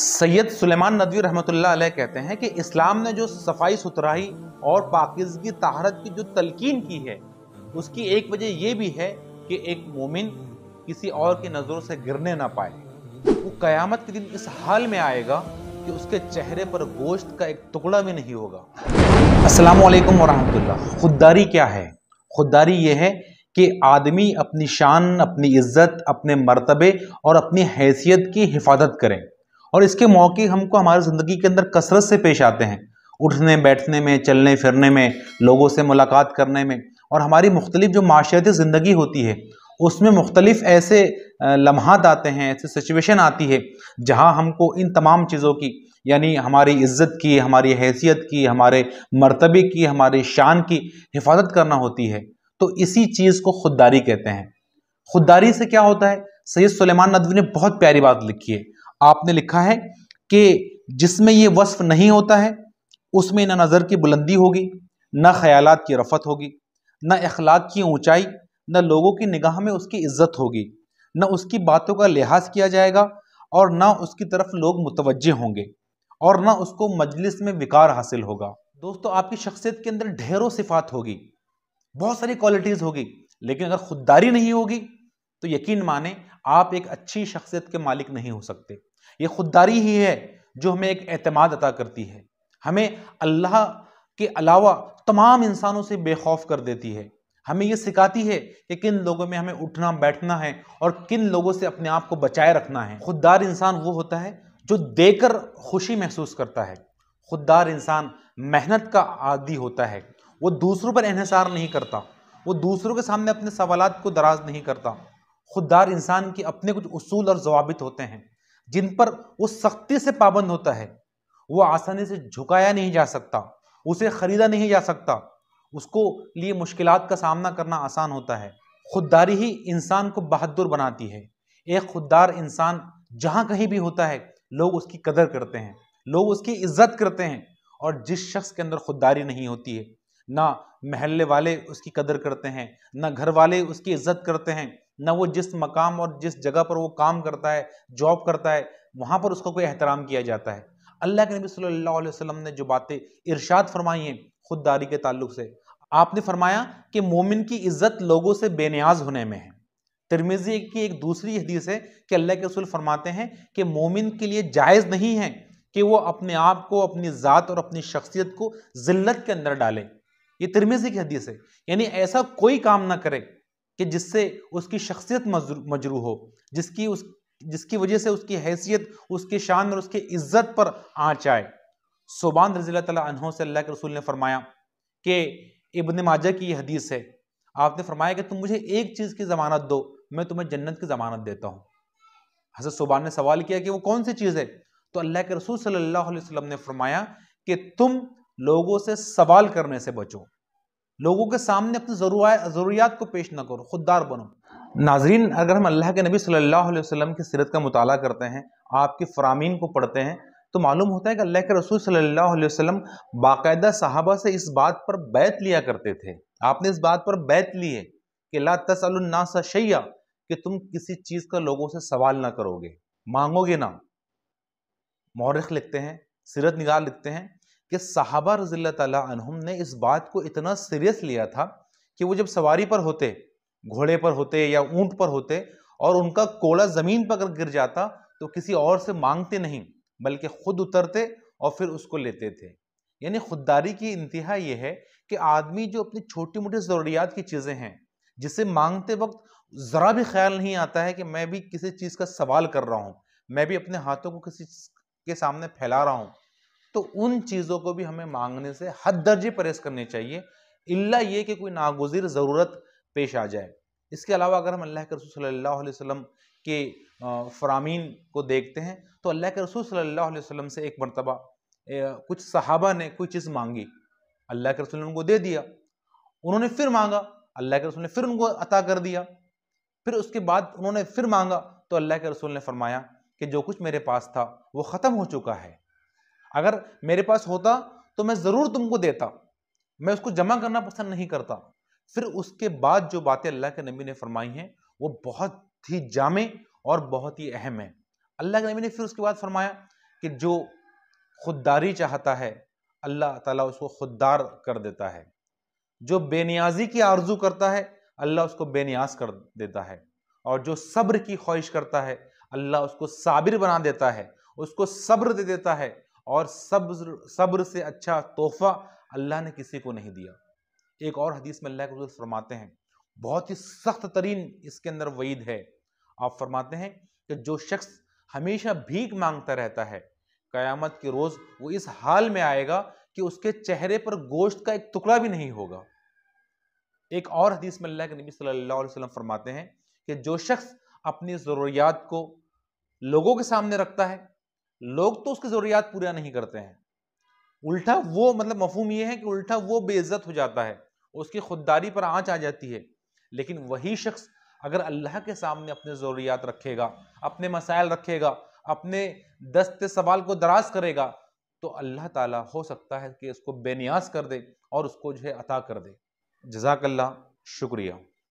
सैयद सुलेमान नदवी रहमतुल्लाह कहते हैं कि इस्लाम ने जो सफाई सुथराई और पाकिजगी तहारत की जो तलकीन की है उसकी एक वजह यह भी है कि एक मोमिन किसी और की नज़रों से गिरने ना पाए वो क़यामत के दिन इस हाल में आएगा कि उसके चेहरे पर गोश्त का एक टुकड़ा भी नहीं होगा असलम वालेकुम खुददारी क्या है खुददारी यह है कि आदमी अपनी शान अपनी इज्जत अपने मरतबे और अपनी हैसियत की हिफाजत करें और इसके मौके हमको हमारी ज़िंदगी के अंदर कसरत से पेश आते हैं उठने बैठने में चलने फिरने में लोगों से मुलाकात करने में और हमारी मुख्तलिफ जो माशियाती ज़िंदगी होती है उसमें मुख्तलिफ ऐसे लम्हात आते हैं ऐसे सिचुएशन आती है जहाँ हमको इन तमाम चीज़ों की यानी हमारी इज्जत की हमारी हैसियत की हमारे मरतबे की हमारे शान की हिफाजत करना होती है तो इसी चीज़ को खुददारी कहते हैं खुददारी से क्या होता है सैयद सुलेमान नदवी ने बहुत प्यारी बात लिखी है आपने लिखा है कि जिसमें ये वस्फ नहीं होता है उसमें ना नज़र की बुलंदी होगी ना ख्यालात की रफत होगी ना अखलाक की ऊंचाई ना लोगों की निगाह में उसकी इज्जत होगी ना उसकी बातों का लिहाज किया जाएगा और ना उसकी तरफ लोग मुतवज होंगे और ना उसको मजलिस में विकार हासिल होगा दोस्तों आपकी शख्सियत के अंदर ढेरों सिफात होगी बहुत सारी क्वालिटीज़ होगी लेकिन अगर खुददारी नहीं होगी तो यकीन माने आप एक अच्छी शख्सियत के मालिक नहीं हो सकते ये खुददारी ही है जो हमें एक अतमाद अता करती है हमें अल्लाह के अलावा तमाम इंसानों से बेखौफ कर देती है हमें ये सिखाती है कि किन लोगों में हमें उठना बैठना है और किन लोगों से अपने आप को बचाए रखना है खुददार इंसान वो होता है जो देकर खुशी महसूस करता है खुददार इंसान मेहनत का आदि होता है वो दूसरों पर इहसार नहीं करता वो दूसरों के सामने अपने सवाल को दराज नहीं करता खुददार इंसान के अपने कुछ असूल और जवाबित होते हैं जिन पर वो सख्ती से पाबंद होता है वो आसानी से झुकाया नहीं जा सकता उसे खरीदा नहीं जा सकता उसको लिए मुश्किल का सामना करना आसान होता है खुददारी ही इंसान को बहादुर बनाती है एक खुददार इंसान जहाँ कहीं भी होता है लोग उसकी कदर करते हैं लोग उसकी इज्जत करते हैं और जिस शख्स के अंदर खुददारी नहीं होती है ना महल्ले वाले उसकी कदर करते हैं ना घर वाले उसकी इज्जत करते हैं ना वो जिस मकाम और जिस जगह पर वो काम करता है जॉब करता है वहाँ पर उसका कोई एहतराम किया जाता है अल्लाह के नबी सल्लल्लाहु अलैहि वसल्लम ने जो बातें इरशाद फरमाई हैं खुददारी के ताल्लुक से आपने फरमाया कि मोमिन की इज्जत लोगों से बेनियाज होने में है तिरमिजी की एक दूसरी हदीस है कि अल्लाह के रसूल फरमाते हैं कि मोमिन के लिए जायज़ नहीं है कि वो अपने आप को अपनी ज़ात और अपनी शख्सियत को ज़िल्लत के अंदर डाले ये तिरमिजी की हदीस है यानी ऐसा कोई काम ना करे कि जिससे उसकी शख्सियत मजरू हो जिसकी उस जिसकी वजह से उसकी हैसियत उसकी शान और उसकी इज्जत पर आँच आए सोबान रजील तह से अल्लाह के रसूल ने फरमाया कि इबन माजा की यह हदीस है आपने फरमाया कि तुम मुझे एक चीज़ की ज़मानत दो मैं तुम्हें जन्नत की ज़मानत देता हूँ हजरत सुबान ने सवाल किया कि वो कौन सी चीज़ है तो अल्लाह के रसूल सल्लल्लाहु अलैहि वसल्लम ने फरमाया कि तुम लोगों से सवाल करने से बचो लोगों के सामने अपनी ज़रूरियात को पेश ना करो खुददार बनो नाजरीन अगर हम अल्लाह के नबी सल्लल्लाहु अलैहि वसल्लम की सीरत का मुताला करते हैं आपकी फ़रामीन को पढ़ते हैं तो मालूम होता है कि अल्लाह के रसूल सल्लल्लाहु अलैहि वसल्लम बाकायदा साहबा से इस बात पर बैत लिया करते थे आपने इस बात पर बैत ली है कि ला तसलनासा शैया कि तुम किसी चीज़ का लोगों से सवाल ना करोगे मांगोगे ना मौरख लिखते हैं सीरत निगार लिखते हैं कि साहबा रजील तुम ने इस बात को इतना सीरियस लिया था कि वो जब सवारी पर होते घोड़े पर होते या ऊंट पर होते और उनका कोड़ा ज़मीन पर अगर गिर जाता तो किसी और से मांगते नहीं बल्कि खुद उतरते और फिर उसको लेते थे यानी खुददारी की इंतहा यह है कि आदमी जो अपनी छोटी मोटी ज़रूरियात की चीज़ें हैं जिसे मांगते वक्त ज़रा भी ख्याल नहीं आता है कि मैं भी किसी चीज़ का सवाल कर रहा हूँ मैं भी अपने हाथों को किसी के सामने फैला रहा हूँ तो उन चीज़ों को भी हमें मांगने से हद दर्जे परहेज करने चाहिए इल्ला ये कि कोई नागुजर ज़रूरत पेश आ जाए इसके अलावा अगर हम अल्लाह के रसूल सल्लल्लाहु अलैहि वसल्लम के फरामीन को देखते हैं तो अल्लाह के रसूल सल्लल्लाहु अलैहि वसल्लम से एक मरतबा कुछ सहाबा ने कोई चीज़ मांगी अल्लाह के रसूल ने उनको दे दिया उन्होंने फिर मांगा अल्लाह के रसूल ने फिर उनको अता कर दिया फिर उसके बाद उन्होंने फिर मांगा तो अल्लाह के रसूल ने फरमाया कि जो कुछ मेरे पास था वो ख़त्म हो चुका है अगर मेरे पास होता तो मैं ज़रूर तुमको देता मैं उसको जमा करना पसंद नहीं करता फिर उसके बाद जो बातें अल्लाह के नबी ने फरमाई हैं वो बहुत ही जामे और बहुत ही अहम है अल्लाह के नबी ने फिर उसके बाद फरमाया कि जो खुददारी चाहता है अल्लाह ताला उसको खुददार कर देता है जो बेनियाजी की आरजू करता है अल्लाह उसको बेनियाज कर देता है और जो सब्र की ख्वाहिश करता है अल्लाह उसको साबिर बना देता है उसको सब्र दे देता है और सब्र सब्र से अच्छा तोहफा अल्लाह ने किसी को नहीं दिया एक और हदीस में अल्लाह के रसूल फरमाते हैं बहुत ही सख्त तरीन इसके अंदर वईद है आप फरमाते हैं कि जो शख्स हमेशा भीख मांगता रहता है क़यामत के रोज़ वो इस हाल में आएगा कि उसके चेहरे पर गोश्त का एक टुकड़ा भी नहीं होगा एक और हदीस में अल्लाह के नबी सल्लल्लाहु अलैहि वसल्लम फरमाते हैं कि जो शख्स अपनी ज़रूरियात को लोगों के सामने रखता है लोग तो उसकी ज़रूरियात पूरा नहीं करते हैं उल्टा वो मतलब मफहम ये है कि उल्टा वो बेइज्जत हो जाता है उसकी खुददारी पर आँच आ जाती है लेकिन वही शख्स अगर अल्लाह के सामने अपने ज़रूरियात रखेगा अपने मसाइल रखेगा अपने दस्त सवाल को दराज करेगा तो अल्लाह ताला हो सकता है कि उसको बेनियाज कर दे और उसको जो है अता कर दे जजाकल्ला शुक्रिया